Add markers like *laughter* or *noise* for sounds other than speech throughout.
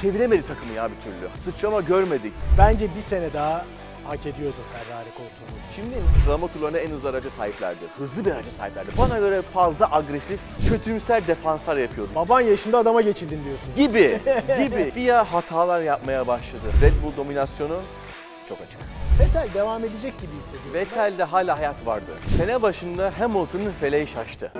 çeviremedi takımı ya bir türlü. Sıçrama görmedik. Bence bir sene daha hak ediyordu Ferrari koltuğunu. Şimdi sıralama turlarına en hızlı araca sahiplerdi. Hızlı bir araca sahiplerdi. Bana göre fazla agresif, kötümser defanslar yapıyordu. Baban yaşında adama geçildin diyorsun. Gibi, *laughs* gibi. FIA hatalar yapmaya başladı. Red Bull dominasyonu çok açık. Vettel devam edecek gibi hissediyorum. Vettel'de hala hayat vardı. Sene başında Hamilton'ın feleği şaştı.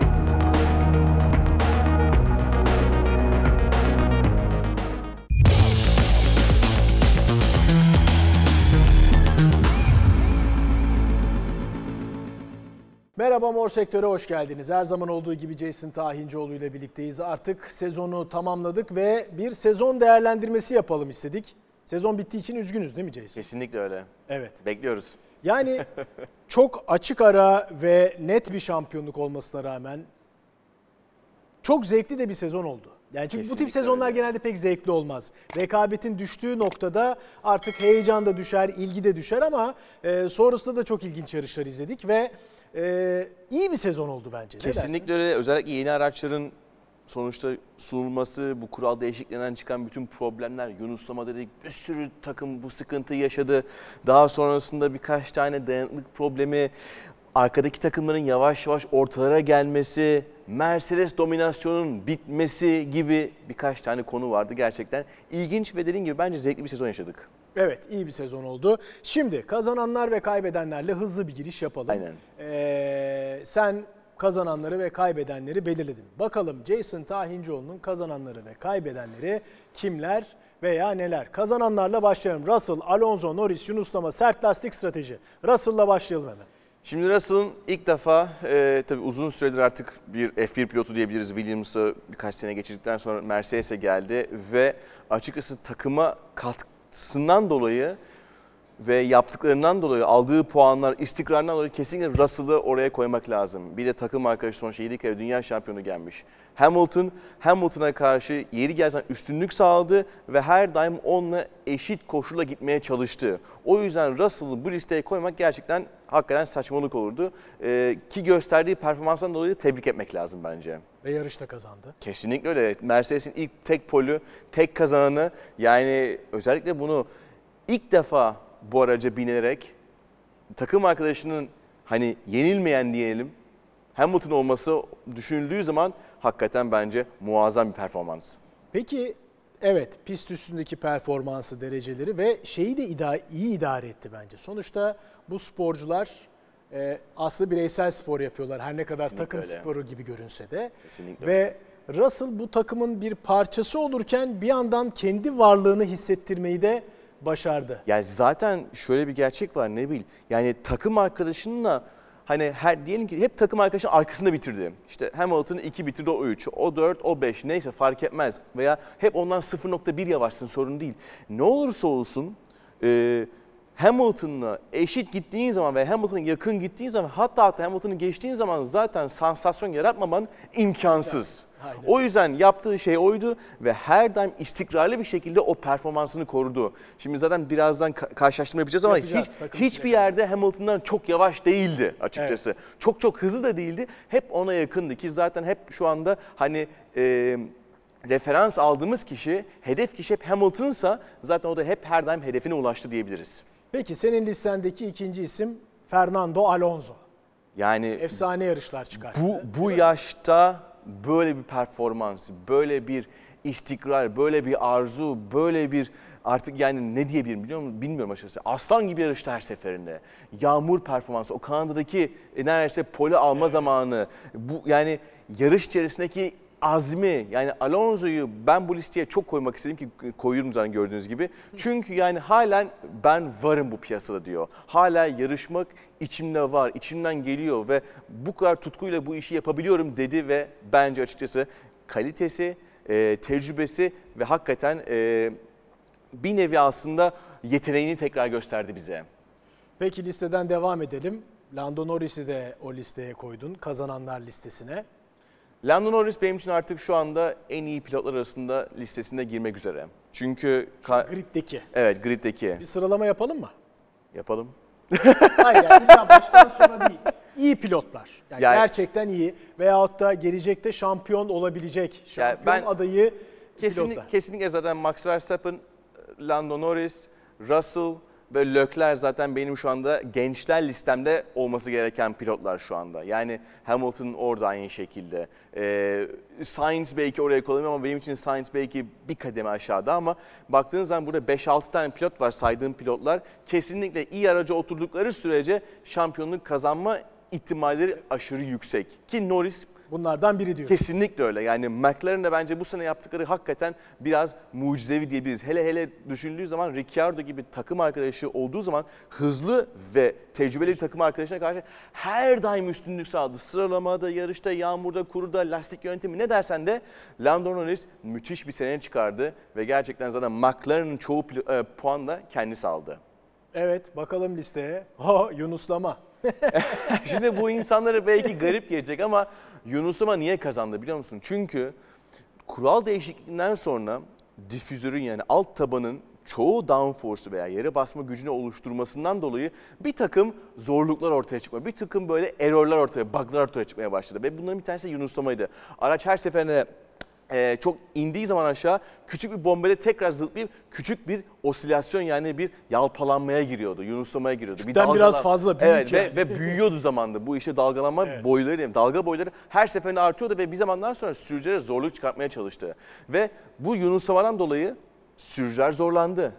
Merhaba Mor Sektör'e hoş geldiniz. Her zaman olduğu gibi Jason Tahincioğlu ile birlikteyiz. Artık sezonu tamamladık ve bir sezon değerlendirmesi yapalım istedik. Sezon bittiği için üzgünüz değil mi Jason? Kesinlikle öyle. Evet. Bekliyoruz. Yani *laughs* çok açık ara ve net bir şampiyonluk olmasına rağmen çok zevkli de bir sezon oldu. Yani çünkü Kesinlikle bu tip sezonlar öyle. genelde pek zevkli olmaz. Rekabetin düştüğü noktada artık heyecan da düşer, ilgi de düşer ama e, sonrasında da çok ilginç yarışlar izledik ve ee, iyi bir sezon oldu bence. Kesinlikle öyle. Özellikle yeni araçların sonuçta sunulması, bu kural değişikliğinden çıkan bütün problemler, Yunuslama dedik bir sürü takım bu sıkıntı yaşadı. Daha sonrasında birkaç tane dayanıklık problemi, arkadaki takımların yavaş yavaş ortalara gelmesi, Mercedes dominasyonun bitmesi gibi birkaç tane konu vardı gerçekten. ilginç ve dediğim gibi bence zevkli bir sezon yaşadık. Evet iyi bir sezon oldu. Şimdi kazananlar ve kaybedenlerle hızlı bir giriş yapalım. Aynen. Ee, sen kazananları ve kaybedenleri belirledin. Bakalım Jason Tahincioğlu'nun kazananları ve kaybedenleri kimler veya neler? Kazananlarla başlayalım. Russell, Alonso, Norris, Yunuslama, sert lastik strateji. Russell'la başlayalım hemen. Şimdi Russell'ın ilk defa e, tabii uzun süredir artık bir F1 pilotu diyebiliriz. Williams'ı birkaç sene geçirdikten sonra Mercedes'e geldi ve açıkçası takıma katkı yaptısından dolayı ve yaptıklarından dolayı aldığı puanlar istikrarından dolayı kesinlikle Russell'ı oraya koymak lazım. Bir de takım arkadaşı sonuçta 7 kere dünya şampiyonu gelmiş. Hamilton, Hamilton'a karşı yeri gelsen üstünlük sağladı ve her daim onunla eşit koşula gitmeye çalıştı. O yüzden Russell'ı bu listeye koymak gerçekten hakikaten saçmalık olurdu. E, ki gösterdiği performansdan dolayı tebrik etmek lazım bence. Ve yarışta kazandı. Kesinlikle öyle. Mercedes'in ilk tek polü, tek kazananı yani özellikle bunu ilk defa bu araca binerek takım arkadaşının hani yenilmeyen diyelim Hamilton olması düşünüldüğü zaman hakikaten bence muazzam bir performans. Peki Evet pist üstündeki performansı dereceleri ve şeyi de ida iyi idare etti bence. Sonuçta bu sporcular e, aslında bireysel spor yapıyorlar her ne kadar Kesinlikle takım öyle. sporu gibi görünse de. Kesinlikle. Ve Russell bu takımın bir parçası olurken bir yandan kendi varlığını hissettirmeyi de başardı. Yani zaten şöyle bir gerçek var ne bil. Yani takım arkadaşınla hani her diyelim ki hep takım arkadaşın arkasında bitirdi. İşte Hamilton 2 bitirdi o 3, o 4, o 5 neyse fark etmez. Veya hep ondan 0.1 yavaşsın sorun değil. Ne olursa olsun e, Hamilton'la eşit gittiğin zaman ve Hamilton'a yakın gittiğin zaman hatta hatta Hamilton'ı geçtiğin zaman zaten sansasyon yaratmaman imkansız. O yüzden yaptığı şey oydu ve her daim istikrarlı bir şekilde o performansını korudu. Şimdi zaten birazdan ka karşılaştırma yapacağız ama yapacağız, hiç, hiçbir yerde Hamilton'dan çok yavaş değildi açıkçası. Evet. Çok çok hızlı da değildi. Hep ona yakındı ki zaten hep şu anda hani... E, referans aldığımız kişi, hedef kişi hep Hamilton'sa zaten o da hep her daim hedefine ulaştı diyebiliriz. Peki senin listendeki ikinci isim Fernando Alonso. Yani efsane yarışlar çıkar. Bu bu yaşta böyle bir performans, böyle bir istikrar, böyle bir arzu, böyle bir artık yani ne diyebilirim biliyor musun? Bilmiyorum açıkçası. Aslan gibi yarıştı her seferinde. Yağmur performansı, o Kanada'daki e, neredeyse poli alma zamanı. Bu yani yarış içerisindeki azmi yani Alonso'yu ben bu listeye çok koymak istedim ki koyuyorum zaten gördüğünüz gibi. Çünkü yani halen ben varım bu piyasada diyor. Hala yarışmak içimde var, içimden geliyor ve bu kadar tutkuyla bu işi yapabiliyorum dedi ve bence açıkçası kalitesi, e, tecrübesi ve hakikaten e, bir nevi aslında yeteneğini tekrar gösterdi bize. Peki listeden devam edelim. Lando Norris'i de o listeye koydun, kazananlar listesine. Lando Norris benim için artık şu anda en iyi pilotlar arasında listesinde girmek üzere. Çünkü... Şu griddeki. Evet griddeki. Bir sıralama yapalım mı? Yapalım. *laughs* Hayır yani baştan sona değil. İyi pilotlar. Yani, yani gerçekten iyi veyahut da gelecekte şampiyon olabilecek şampiyon yani ben, adayı kesinlik, pilotlar. Kesinlikle zaten Max Verstappen, Lando Norris, Russell, ve Lökler zaten benim şu anda gençler listemde olması gereken pilotlar şu anda. Yani Hamilton orada aynı şekilde. Ee, Sainz belki oraya koyamıyorum ama benim için Sainz belki bir kademe aşağıda ama baktığınız zaman burada 5-6 tane pilot var saydığım pilotlar. Kesinlikle iyi araca oturdukları sürece şampiyonluk kazanma ihtimalleri aşırı yüksek. Ki Norris bunlardan biri diyor. Kesinlikle öyle. Yani McLaren bence bu sene yaptıkları hakikaten biraz mucizevi diyebiliriz. Hele hele düşündüğü zaman Ricciardo gibi takım arkadaşı olduğu zaman hızlı ve tecrübeli takım arkadaşına karşı her daim üstünlük sağladı. Sıralamada, yarışta, yağmurda, kuruda, lastik yöntemi ne dersen de Lando Norris müthiş bir sene çıkardı ve gerçekten zaten McLaren'ın çoğu e, puanla kendisi aldı. Evet bakalım listeye. Ha Yunuslama. *laughs* Şimdi bu insanlara belki garip gelecek ama Yunusuma niye kazandı biliyor musun? Çünkü kural değişikliğinden sonra difüzörün yani alt tabanın çoğu downforce veya yere basma gücünü oluşturmasından dolayı bir takım zorluklar ortaya çıkmaya, bir takım böyle errorlar ortaya, bug'lar ortaya çıkmaya başladı. Ve bunların bir tanesi Yunuslamaydı. Araç her seferinde e, çok indiği zaman aşağı küçük bir bombele tekrar zıplayıp küçük bir osilasyon yani bir yalpalanmaya giriyordu, yunuslamaya giriyordu. Küçükten bir biraz fazla büyük evet, ve, ve büyüyordu zamanda bu işe dalgalanma evet. boyları, diyeyim, dalga boyları her seferinde artıyordu ve bir zamandan sonra sürücülere zorluk çıkartmaya çalıştı. Ve bu yunuslamadan dolayı sürücüler zorlandı.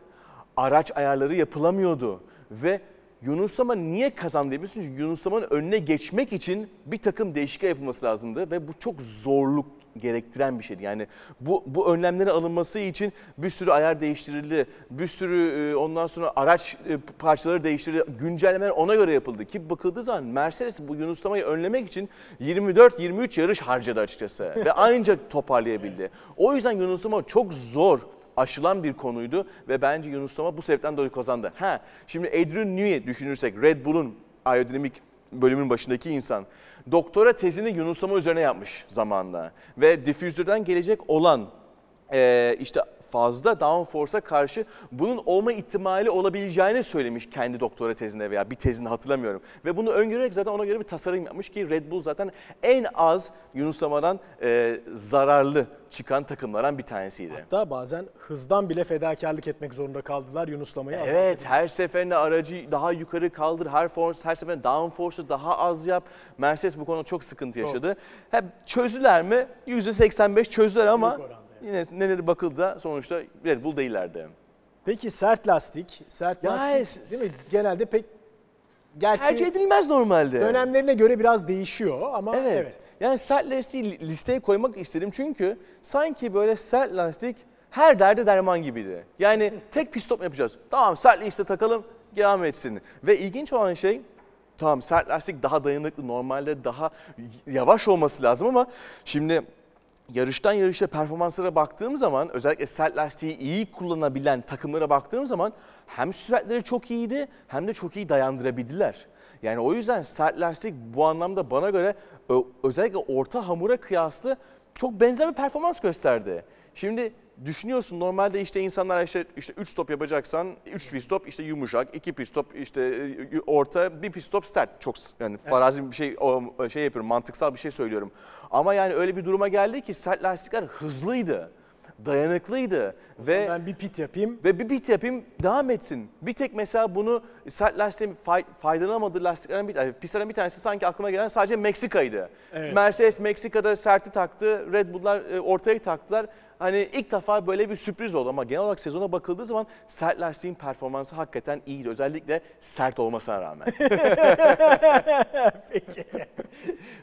Araç ayarları yapılamıyordu ve Yunuslama niye kazandı diye Çünkü Yunuslamanın önüne geçmek için bir takım değişiklik yapılması lazımdı ve bu çok zorluk gerektiren bir şeydi. Yani bu, bu önlemlerin alınması için bir sürü ayar değiştirildi. Bir sürü e, ondan sonra araç e, parçaları değiştirildi. Güncellemeler ona göre yapıldı ki bakıldığı zaman Mercedes bu yunuslamayı önlemek için 24-23 yarış harcadı açıkçası *laughs* ve ancak toparlayabildi. O yüzden yunuslama çok zor aşılan bir konuydu ve bence yunuslama bu sebepten dolayı kazandı. Ha, şimdi Adrian Newey düşünürsek Red Bull'un aerodinamik bölümün başındaki insan. Doktora tezini Yunus üzerine yapmış zamanla. Ve difüzörden gelecek olan e, işte fazla downforce'a karşı bunun olma ihtimali olabileceğini söylemiş kendi doktora tezine veya bir tezini hatırlamıyorum. Ve bunu öngörerek zaten ona göre bir tasarım yapmış ki Red Bull zaten en az yunuslamadan e, zararlı çıkan takımlardan bir tanesiydi. Hatta bazen hızdan bile fedakarlık etmek zorunda kaldılar yunuslamayı. Evet her seferinde aracı daha yukarı kaldır, her, force, her seferinde downforce'u daha az yap. Mercedes bu konuda çok sıkıntı yaşadı. Hep çözdüler mi? %85 çözdüler ama... Büyük oran yine neleri bakıldı sonuçta Red Bull değillerdi. Peki sert lastik, sert Ya, lastik değil mi? Genelde pek gerçi Tercih edilmez normalde. dönemlerine göre biraz değişiyor ama evet. Evet. Yani sert lastiği listeye koymak istedim çünkü sanki böyle sert lastik her derde derman gibiydi. Yani *laughs* tek pit stop yapacağız. Tamam sert lastiği takalım devam etsin. Ve ilginç olan şey tamam sert lastik daha dayanıklı normalde daha yavaş olması lazım ama şimdi yarıştan yarışta performanslara baktığım zaman özellikle sert lastiği iyi kullanabilen takımlara baktığım zaman hem süratleri çok iyiydi hem de çok iyi dayandırabildiler. Yani o yüzden sert lastik bu anlamda bana göre özellikle orta hamura kıyaslı çok benzer bir performans gösterdi. Şimdi düşünüyorsun normalde işte insanlar işte işte 3 stop yapacaksan 3 pit stop işte yumuşak, 2 pit stop işte e, orta, 1 pit stop sert. Çok yani evet. bir şey şey yapıyorum, mantıksal bir şey söylüyorum. Ama yani öyle bir duruma geldi ki sert lastikler hızlıydı dayanıklıydı. Ve ben bir pit yapayım. Ve bir pit yapayım devam etsin. Bir tek mesela bunu sert lastiğin fay, faydalanamadığı lastiklerden bir, yani pistlerden bir tanesi sanki aklıma gelen sadece Meksika'ydı. Evet. Mercedes Meksika'da serti taktı, Red Bull'lar e, ortaya taktılar. Hani ilk defa böyle bir sürpriz oldu ama genel olarak sezona bakıldığı zaman sert lastiğin performansı hakikaten iyiydi. Özellikle sert olmasına rağmen. *laughs* *laughs* Peki.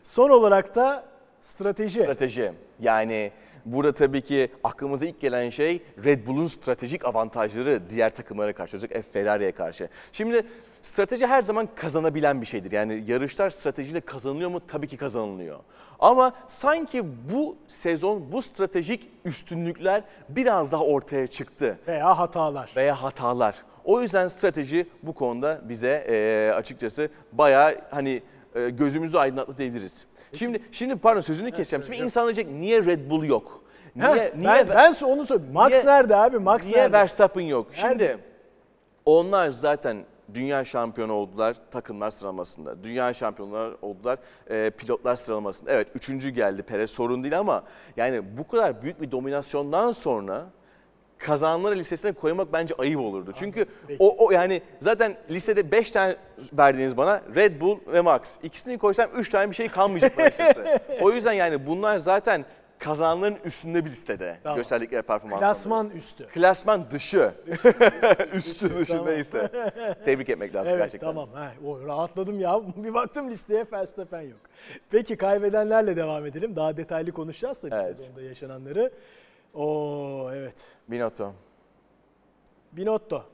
Son olarak da strateji. Strateji. Yani Burada tabii ki aklımıza ilk gelen şey Red Bull'un stratejik avantajları diğer takımlara karşı, özellikle Ferrari'ye karşı. Şimdi strateji her zaman kazanabilen bir şeydir. Yani yarışlar stratejiyle kazanılıyor mu? Tabii ki kazanılıyor. Ama sanki bu sezon bu stratejik üstünlükler biraz daha ortaya çıktı. Veya hatalar. Veya hatalar. O yüzden strateji bu konuda bize e, açıkçası bayağı hani e, gözümüzü aydınlattı diyebiliriz. Şimdi şimdi pardon sözünü keseceğim. Şimdi insan diyecek niye Red Bull yok? Niye, Heh, niye ben, ben onu söylüyorum. Max niye, nerede abi? Max niye nerede? Verstappen yok? Şimdi onlar zaten dünya şampiyonu oldular takımlar sıralamasında. Dünya şampiyonlar oldular e, pilotlar sıralamasında. Evet üçüncü geldi Perez sorun değil ama yani bu kadar büyük bir dominasyondan sonra kazananlar listesine koymak bence ayıp olurdu. Çünkü o, o yani zaten listede 5 tane verdiğiniz bana Red Bull ve Max. İkisini koysam 3 tane bir şey kalmayacak *laughs* açıkçası. o yüzden yani bunlar zaten kazananların üstünde bir listede tamam. gösterdikleri performans. Klasman anlamda. üstü. Klasman dışı. dışı *laughs* üstü dışı tamam. neyse. Tebrik etmek lazım evet, gerçekten. Tamam ha, o, rahatladım ya. *laughs* Bir baktım listeye Verstappen yok. Peki kaybedenlerle devam edelim. Daha detaylı konuşacağız tabii evet. sezonda yaşananları. Oo evet. Binotto. Binotto.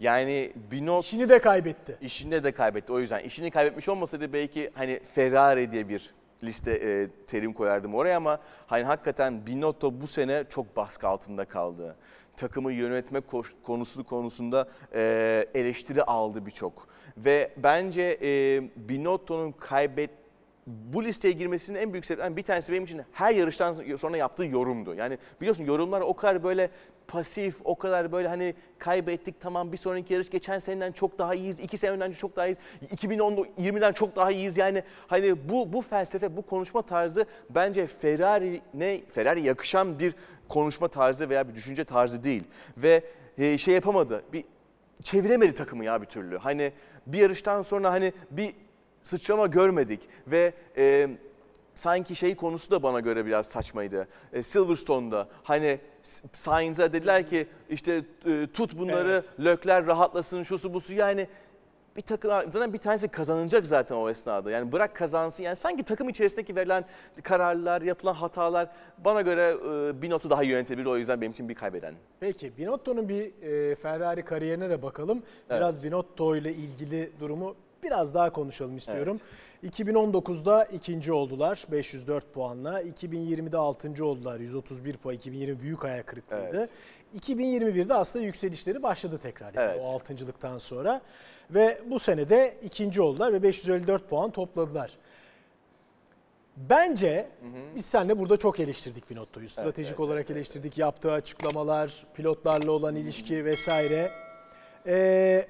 Yani Binotto İşini de kaybetti. İşini de kaybetti. O yüzden işini kaybetmiş olmasaydı belki hani Ferrari diye bir liste e, terim koyardım oraya ama hani hakikaten Binotto bu sene çok baskı altında kaldı. Takımı yönetme koş- konusu konusunda e, eleştiri aldı birçok. Ve bence e, Binotto'nun kaybet bu listeye girmesinin en büyük sebebi, bir tanesi benim için her yarıştan sonra yaptığı yorumdu. Yani biliyorsun yorumlar o kadar böyle pasif, o kadar böyle hani kaybettik tamam bir sonraki yarış geçen seneden çok daha iyiyiz, iki sene önce çok daha iyiyiz, 2020'den çok daha iyiyiz. Yani hani bu, bu felsefe, bu konuşma tarzı bence Ferrari ne Ferrari yakışan bir konuşma tarzı veya bir düşünce tarzı değil. Ve e, şey yapamadı, bir çeviremedi takımı ya bir türlü. Hani bir yarıştan sonra hani bir sıçrama görmedik ve e, sanki şey konusu da bana göre biraz saçmaydı. E, Silverstone'da hani Sainz'a dediler ki işte e, tut bunları evet. lökler rahatlasın şusu busu yani bir takım zaten bir tanesi kazanacak zaten o esnada. Yani bırak kazansın. Yani sanki takım içerisindeki verilen kararlar, yapılan hatalar bana göre e, Binotto daha yönetebilir. O yüzden benim için bir kaybeden. Peki Binotto'nun bir e, Ferrari kariyerine de bakalım. Biraz evet. Binotto ile ilgili durumu biraz daha konuşalım istiyorum. Evet. 2019'da ikinci oldular 504 puanla. 2020'de altıncı oldular 131 puan. 2020 büyük ayak kırıklığıydı. Evet. 2021'de aslında yükselişleri başladı tekrar yani evet. o altıncılıktan sonra. Ve bu sene de ikinci oldular ve 554 puan topladılar. Bence biz seninle burada çok eleştirdik Pinotto'yu. Stratejik evet, evet, olarak evet, eleştirdik. Evet. Yaptığı açıklamalar, pilotlarla olan ilişki vesaire. Ee,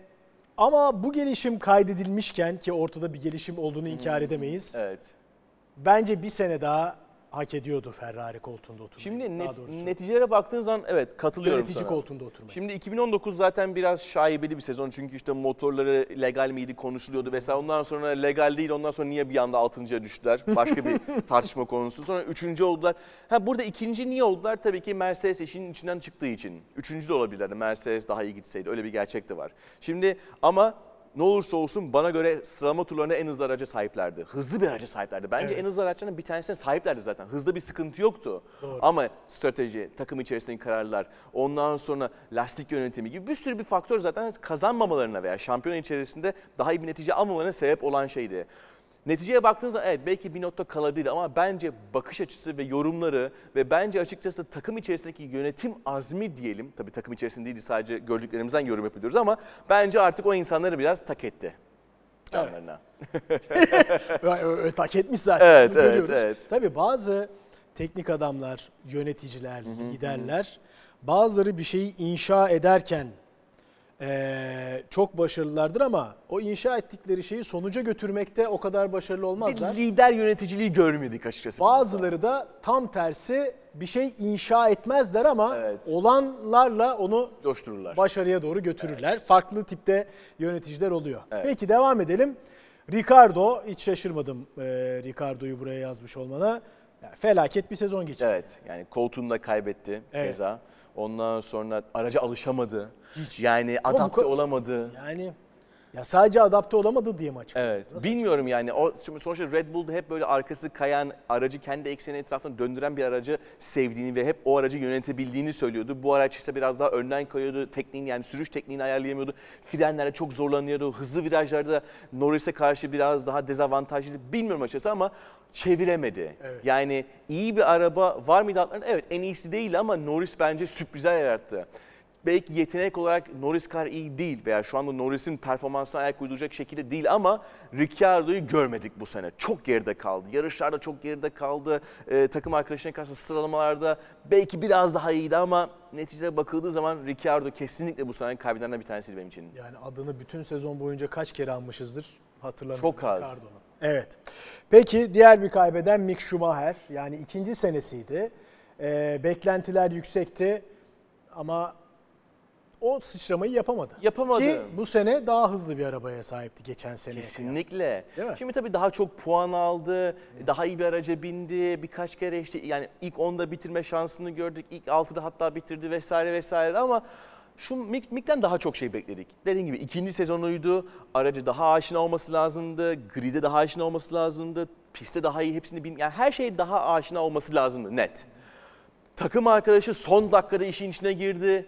ama bu gelişim kaydedilmişken ki ortada bir gelişim olduğunu inkar hmm, edemeyiz. Evet. Bence bir sene daha hak ediyordu Ferrari koltuğunda oturmayı. Şimdi net, doğrusu. neticelere baktığın zaman evet katılıyorum Yönetici sana. koltuğunda oturmayı. Şimdi 2019 zaten biraz şaibeli bir sezon çünkü işte motorları legal miydi konuşuluyordu vesaire. Ondan sonra legal değil ondan sonra niye bir anda 6.ya düştüler? Başka bir *laughs* tartışma konusu. Sonra 3. oldular. Ha burada ikinci niye oldular? Tabii ki Mercedes işin içinden çıktığı için. Üçüncü de olabilirlerdi. Mercedes daha iyi gitseydi. Öyle bir gerçek de var. Şimdi ama ne olursa olsun bana göre sıralama turlarında en hızlı araca sahiplerdi. Hızlı bir araca sahiplerdi. Bence evet. en hızlı araçların bir tanesine sahiplerdi zaten. Hızlı bir sıkıntı yoktu. Doğru. Ama strateji, takım içerisindeki kararlar, ondan sonra lastik yönetimi gibi bir sürü bir faktör zaten kazanmamalarına veya şampiyon içerisinde daha iyi bir netice almamalarına sebep olan şeydi. Neticeye baktığınızda evet belki bir notta kalabilir ama bence bakış açısı ve yorumları ve bence açıkçası takım içerisindeki yönetim azmi diyelim. Tabii takım içerisinde değil sadece gördüklerimizden yorum yapıyoruz ama bence artık o insanları biraz tak etti canlarına. Evet. *laughs* tak etmiş zaten. Evet, Bunu evet, evet. Tabii bazı teknik adamlar, yöneticiler, liderler bazıları bir şeyi inşa ederken e, çok başarılılardır ama o inşa ettikleri şeyi sonuca götürmekte o kadar başarılı olmazlar. Bir lider yöneticiliği görmedik açıkçası. Bazıları da tam tersi bir şey inşa etmezler ama evet. olanlarla onu coştururlar. Başarıya doğru götürürler. Evet. Farklı tipte yöneticiler oluyor. Evet. Peki devam edelim. Ricardo hiç şaşırmadım e, Ricardo'yu buraya yazmış olmana. Yani felaket bir sezon geçirdi. Evet yani koltuğunu da kaybetti evet. Ceza. Ondan sonra araca alışamadı. Hiç. Yani adapte olamadı. Yani ya sadece adapte olamadı diye mi açıkladınız? Evet. Nasıl Bilmiyorum yani. O, şimdi sonuçta Red Bull'da hep böyle arkası kayan aracı kendi ekseni etrafını döndüren bir aracı sevdiğini ve hep o aracı yönetebildiğini söylüyordu. Bu araç ise biraz daha önden kayıyordu. Tekniğin yani sürüş tekniğini ayarlayamıyordu. Frenlerde çok zorlanıyordu. Hızlı virajlarda Norris'e karşı biraz daha dezavantajlı. Bilmiyorum açıkçası ama çeviremedi. Evet. Yani iyi bir araba var mıydı atlarında? Evet en iyisi değil ama Norris bence sürprizler yarattı belki yetenek olarak Norris kadar iyi değil veya şu anda Norris'in performansına ayak uyduracak şekilde değil ama Ricciardo'yu görmedik bu sene. Çok geride kaldı. Yarışlarda çok geride kaldı. Ee, takım arkadaşına karşı sıralamalarda belki biraz daha iyiydi ama neticede bakıldığı zaman Ricciardo kesinlikle bu sene kaybedenlerden bir tanesiydi benim için. Yani adını bütün sezon boyunca kaç kere almışızdır hatırlamıyorum. Çok az. Ricardo'nun. Evet. Peki diğer bir kaybeden Mick Schumacher. Yani ikinci senesiydi. Ee, beklentiler yüksekti ama o sıçramayı yapamadı. Yapamadı. Ki bu sene daha hızlı bir arabaya sahipti geçen sene. Kesinlikle. Şimdi tabii daha çok puan aldı, evet. daha iyi bir araca bindi, birkaç kere işte yani ilk 10'da bitirme şansını gördük, ilk 6'da hatta bitirdi vesaire vesaire ama şu Mick, Mick'ten daha çok şey bekledik. Dediğim gibi ikinci sezonuydu. Aracı daha aşina olması lazımdı. Grid'e daha aşina olması lazımdı. Piste daha iyi hepsini bin yani her şey daha aşina olması lazımdı net. Takım arkadaşı son dakikada işin içine girdi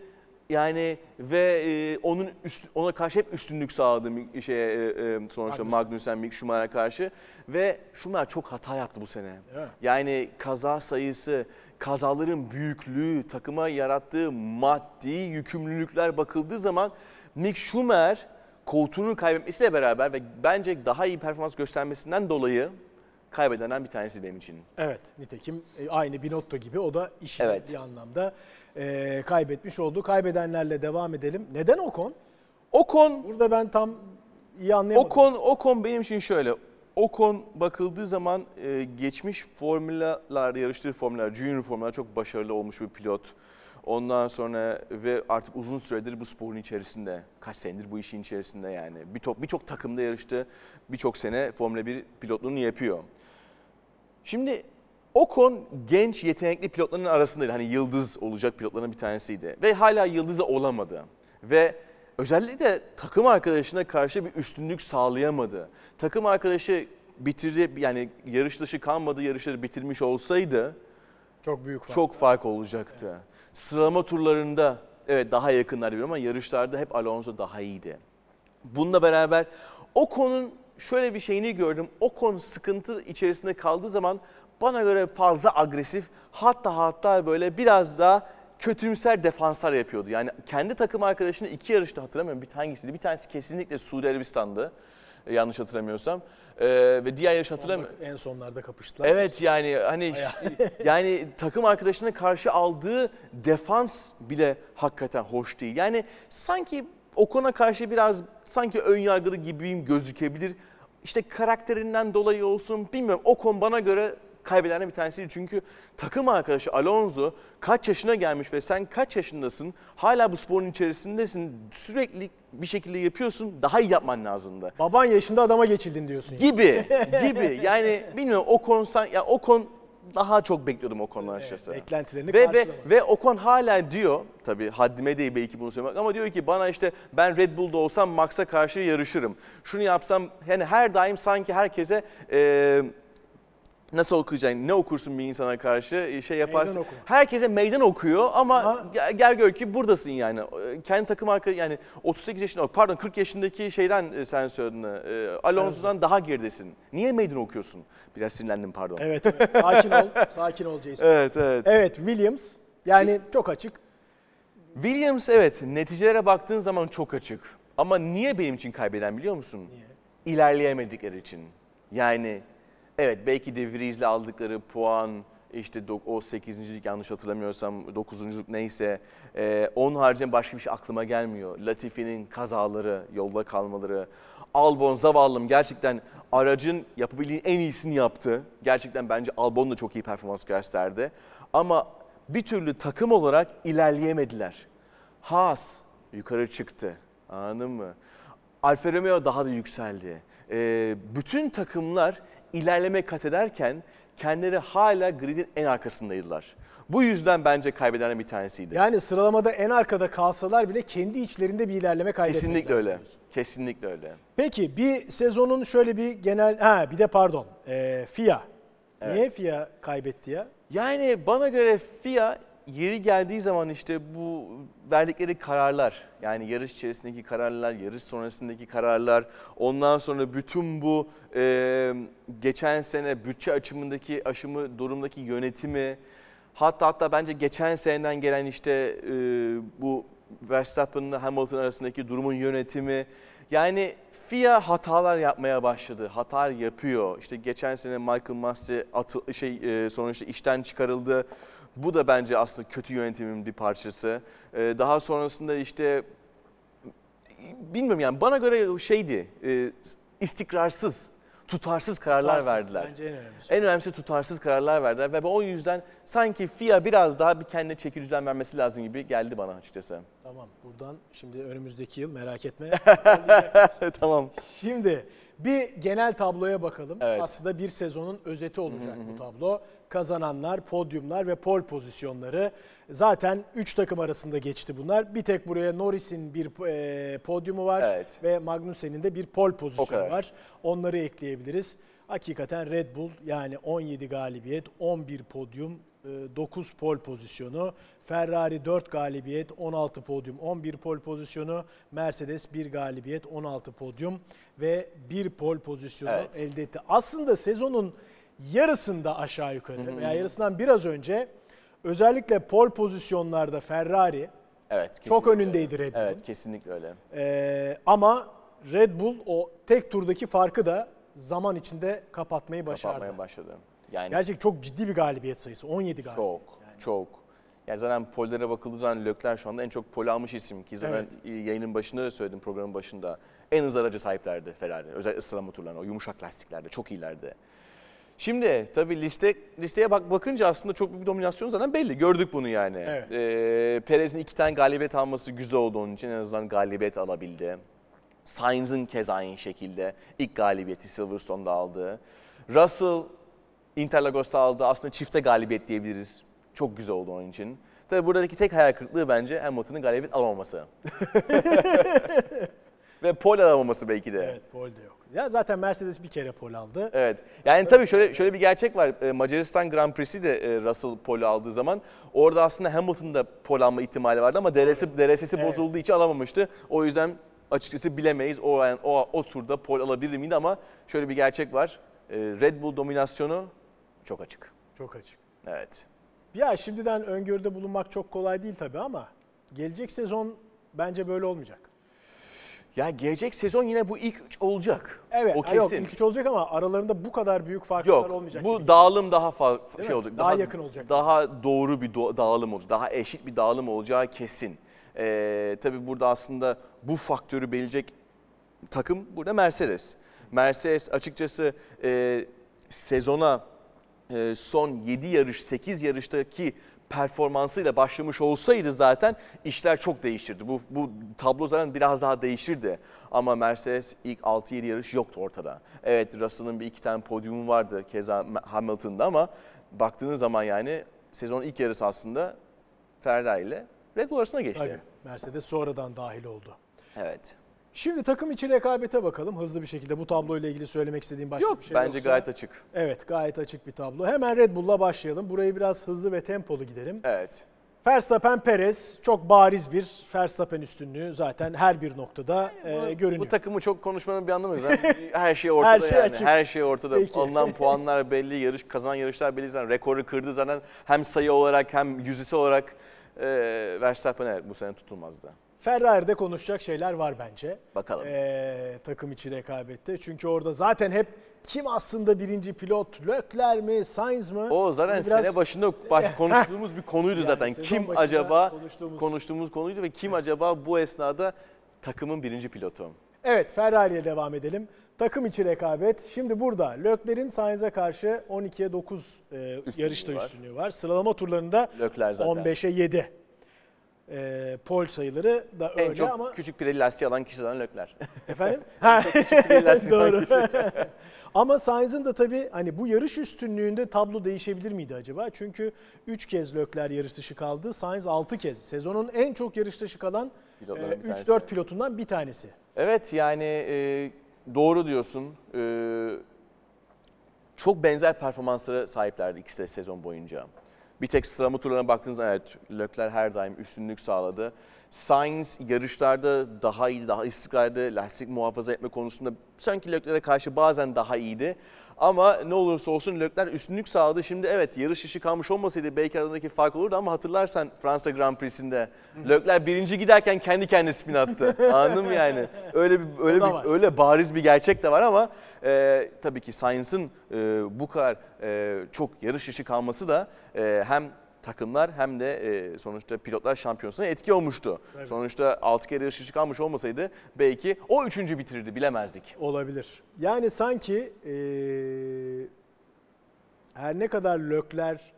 yani ve e, onun üst, ona karşı hep üstünlük sağladığım e, şeye e, e sonuçta Magnussen, Mick Schumacher'a karşı ve Schumacher çok hata yaptı bu sene. Yani kaza sayısı, kazaların büyüklüğü, takıma yarattığı maddi yükümlülükler bakıldığı zaman Mick Schumacher koltuğunu kaybetmesiyle beraber ve bence daha iyi performans göstermesinden dolayı kaybedenden bir tanesi benim için. Evet nitekim e, aynı Binotto gibi o da işin evet. bir anlamda e, kaybetmiş oldu. Kaybedenlerle devam edelim. Neden Okon? Okon Burada ben tam iyi anlayamadım. Okon Okon benim için şöyle. Okon bakıldığı zaman e, geçmiş formüller yarıştığı formüller, junior formüller çok başarılı olmuş bir pilot. Ondan sonra ve artık uzun süredir bu sporun içerisinde. Kaç senedir bu işin içerisinde yani. Birçok birçok takımda yarıştı. Birçok sene Formula 1 pilotluğunu yapıyor. Şimdi Ocon genç yetenekli pilotların arasında Hani yıldız olacak pilotların bir tanesiydi. Ve hala yıldızı olamadı. Ve özellikle takım arkadaşına karşı bir üstünlük sağlayamadı. Takım arkadaşı bitirdi yani yarış dışı kalmadı yarışları bitirmiş olsaydı çok büyük fark. Çok fark olacaktı. Evet. Sıralama turlarında evet daha yakınlar biliyorum ama yarışlarda hep Alonso daha iyiydi. Bununla beraber Ocon'un şöyle bir şeyini gördüm. Ocon sıkıntı içerisinde kaldığı zaman bana göre fazla agresif hatta hatta böyle biraz daha kötümser defanslar yapıyordu. Yani kendi takım arkadaşını iki yarışta hatırlamıyorum bir hangisiydi. Bir tanesi kesinlikle Suudi Arabistan'dı e, yanlış hatırlamıyorsam. Ee, ve diğer yarış hatırlamıyorum. En sonlarda kapıştılar. Evet yani hani yani takım arkadaşına karşı aldığı defans bile hakikaten hoş değil. Yani sanki Okon'a karşı biraz sanki ön yargılı gibiyim gözükebilir. İşte karakterinden dolayı olsun bilmiyorum Okon bana göre kaybedenlerden bir tanesiydi. Çünkü takım arkadaşı Alonso kaç yaşına gelmiş ve sen kaç yaşındasın hala bu sporun içerisindesin sürekli bir şekilde yapıyorsun daha iyi yapman lazımdı. Baban yaşında adama geçildin diyorsun. Yani. Gibi *laughs* gibi yani bilmiyorum o konu ya o konu daha çok bekliyordum o konudan evet, açıkçası. Beklentilerini ve, ve, ve Ocon hala diyor, tabi haddime değil belki bunu söylemek ama diyor ki bana işte ben Red Bull'da olsam Max'a karşı yarışırım. Şunu yapsam yani her daim sanki herkese... E, nasıl okuyacaksın, ne okursun bir insana karşı e, şey yaparsın. Meydan Herkese meydan okuyor ama ha. gel, gör ki buradasın yani. E, kendi takım arkadaşı yani 38 yaşında pardon 40 yaşındaki şeyden e, sen söyledin. Alonso'dan daha geridesin. Niye meydan okuyorsun? Biraz sinirlendim pardon. Evet evet sakin ol. *laughs* Sakin ol Jason. Evet evet. Evet Williams yani çok açık. Williams evet neticelere baktığın zaman çok açık. Ama niye benim için kaybeden biliyor musun? Niye? İlerleyemedikleri için. Yani Evet belki de Vries'le aldıkları puan işte o 8.lik yanlış hatırlamıyorsam 9.luk neyse e, onun haricinde başka bir şey aklıma gelmiyor. Latifi'nin kazaları, yolda kalmaları. Albon zavallım gerçekten aracın yapabildiğin en iyisini yaptı. Gerçekten bence Albon da çok iyi performans gösterdi. Ama bir türlü takım olarak ilerleyemediler. Haas yukarı çıktı. Anladın mı? Alfa Romeo daha da yükseldi. E, bütün takımlar ilerleme kat ederken kendileri hala gridin en arkasındaydılar. Bu yüzden bence kaybeden bir tanesiydi. Yani sıralamada en arkada kalsalar bile kendi içlerinde bir ilerleme kaydettiler. Kesinlikle öyle. Kesinlikle öyle. Peki bir sezonun şöyle bir genel... Ha bir de pardon. E, FIA. Evet. Niye FIA kaybetti ya? Yani bana göre FIA yeri geldiği zaman işte bu verdikleri kararlar yani yarış içerisindeki kararlar, yarış sonrasındaki kararlar, ondan sonra bütün bu e, geçen sene bütçe açımındaki aşımı durumdaki yönetimi hatta hatta bence geçen seneden gelen işte e, bu ile Hamilton arasındaki durumun yönetimi yani FIA hatalar yapmaya başladı. Hatalar yapıyor. İşte geçen sene Michael Massey atı, şey sonuçta işten çıkarıldı. Bu da bence aslında kötü yönetimin bir parçası. E, daha sonrasında işte bilmiyorum yani bana göre şeydi e, istikrarsız tutarsız kararlar tutarsız, verdiler. Bence en önemlisi. En önemlisi tutarsız kararlar verdiler ve o yüzden sanki FIA biraz daha bir kendine çeki düzen vermesi lazım gibi geldi bana açıkçası. Tamam buradan şimdi önümüzdeki yıl merak etme. *laughs* tamam. Şimdi bir genel tabloya bakalım. Evet. Aslında bir sezonun özeti olacak bu tablo kazananlar, podyumlar ve pol pozisyonları. Zaten 3 takım arasında geçti bunlar. Bir tek buraya Norris'in bir e, podyumu var evet. ve Magnussen'in de bir pol pozisyonu var. Onları ekleyebiliriz. Hakikaten Red Bull yani 17 galibiyet, 11 podyum, 9 e, pol pozisyonu, Ferrari 4 galibiyet, 16 podyum, 11 pol pozisyonu, Mercedes 1 galibiyet, 16 podyum ve 1 pol pozisyonu evet. elde etti. Aslında sezonun yarısında aşağı yukarı veya yarısından biraz önce özellikle pol pozisyonlarda Ferrari Evet, çok kesinlikle önündeydi Red Bull. Evet, kesinlikle öyle. Ee, ama Red Bull o tek turdaki farkı da zaman içinde kapatmayı başardı. Kapatmaya başladı. Yani Gerçek çok ciddi bir galibiyet sayısı. 17 galibiyet. çok, Yani. çok. Yani zaten pollere bakıldığı zaman Lökler şu anda en çok pol almış isim ki zaten yayının başında da söyledim programın başında. En hızlı aracı sahiplerdi Ferrari. Özellikle ısırma turlarında, o yumuşak lastiklerde çok iyilerdi. Şimdi tabii liste listeye bak bakınca aslında çok büyük bir dominasyon zaten belli. Gördük bunu yani. Evet. Ee, Perez'in iki tane galibiyet alması güzel oldu onun için. En azından galibiyet alabildi. Sainz'ın kez aynı şekilde ilk galibiyeti Silverstone'da aldı. Russell Interlagos'ta aldı. Aslında çifte galibiyet diyebiliriz. Çok güzel oldu onun için. Tabii buradaki tek hayal kırıklığı bence Hamilton'ın galibiyet alamaması. *laughs* Ve pole alamaması belki de. Evet, pole de yok. Ya zaten Mercedes bir kere pole aldı. Evet. Yani tabii şöyle şöyle bir gerçek var. Ee, Macaristan Grand Prix'si de e, Russell pole aldığı zaman orada aslında Hamilton'da pole alma ihtimali vardı ama DRS'i DRS'si evet. bozulduğu için alamamıştı. O yüzden açıkçası bilemeyiz o yani o o turda pole alabilir miydi ama şöyle bir gerçek var. Ee, Red Bull dominasyonu çok açık. Çok açık. Evet. Ya şimdiden öngörüde bulunmak çok kolay değil tabii ama gelecek sezon bence böyle olmayacak. Yani gelecek sezon yine bu ilk üç olacak. Evet. O kesin. Yok, ilk üç olacak ama aralarında bu kadar büyük farklar yok, olmayacak. Bu gibi. dağılım daha fa- şey olacak. Daha, daha yakın olacak. Daha doğru bir dağılım olacak. Daha eşit bir dağılım olacağı kesin. Ee, tabii burada aslında bu faktörü belirleyecek takım burada Mercedes. Mercedes açıkçası e, sezona e, son 7 yarış 8 yarıştaki performansıyla başlamış olsaydı zaten işler çok değişirdi. Bu, bu tablo zaten biraz daha değişirdi. Ama Mercedes ilk 6-7 yarış yoktu ortada. Evet Russell'ın bir iki tane podyumu vardı keza Hamilton'da ama baktığınız zaman yani sezon ilk yarısı aslında Ferrari ile Red Bull arasına geçti. Tabii. Mercedes sonradan dahil oldu. Evet. Şimdi takım içi rekabete bakalım hızlı bir şekilde. Bu tabloyla ilgili söylemek istediğim başka Yok, bir şey bence yoksa. bence gayet açık. Evet gayet açık bir tablo. Hemen Red Bull'la başlayalım. Burayı biraz hızlı ve tempolu gidelim. Evet. Verstappen Perez çok bariz bir Verstappen üstünlüğü zaten her bir noktada yani e, bu, e, görünüyor. Bu takımı çok konuşmanın bir anlamı yok. *laughs* her şey ortada her şey yani. Açık. Her şey ortada. Peki. Alınan *laughs* puanlar belli, yarış kazanan yarışlar belli zaten. Rekoru kırdı zaten hem sayı olarak hem yüzdesi olarak e, Verstappen evet, bu sene tutulmazdı. Ferrari'de konuşacak şeyler var bence. Bakalım. Ee, takım içi rekabette. Çünkü orada zaten hep kim aslında birinci pilot? Lökler mi? Sainz mi? O zaten hani Biraz... sene başında baş, *laughs* konuştuğumuz bir konuydu yani zaten. Kim acaba konuştuğumuz... konuştuğumuz konuydu ve kim evet. acaba bu esnada takımın birinci pilotu? Evet Ferrari'ye devam edelim. Takım içi rekabet. Şimdi burada Lökler'in Sainz'e karşı 12'ye 9 e, üstünlüğü yarışta var. üstünlüğü var. Sıralama turlarında 15'e 7 e, ee, pol sayıları da en öyle en çok ama... küçük pireli lastiği alan *laughs* *laughs* *laughs* kişi zaten Lökler. Efendim? ha. küçük pireli alan kişi. ama Sainz'ın da tabii hani bu yarış üstünlüğünde tablo değişebilir miydi acaba? Çünkü 3 kez Lökler yarış dışı kaldı. Sainz 6 kez. Sezonun en çok yarış dışı kalan 3-4 e, pilotundan bir tanesi. Evet yani e, doğru diyorsun. E, çok benzer performanslara sahiplerdi ikisi de sezon boyunca. Bir tek sıralama turlarına baktığınızda evet Lökler her daim üstünlük sağladı. Sainz yarışlarda daha iyi, daha istikrarlı lastik muhafaza etme konusunda sanki Leclerc'e karşı bazen daha iyiydi. Ama ne olursa olsun lökler üstünlük sağladı. Şimdi evet yarış işi kalmış olmasaydı belki aradaki fark olurdu ama hatırlarsan Fransa Grand Prix'sinde lökler birinci giderken kendi kendine spin attı. *laughs* Anladın mı yani? Öyle bir, öyle bir, öyle bariz bir gerçek de var ama e, tabii ki Sainz'ın e, bu kadar e, çok yarış işi kalması da e, hem takımlar hem de e, sonuçta pilotlar şampiyonasına etki olmuştu. Evet. Sonuçta 6 kere yarışı çıkarmış olmasaydı belki o üçüncü bitirirdi bilemezdik. Olabilir. Yani sanki e, her ne kadar Lökler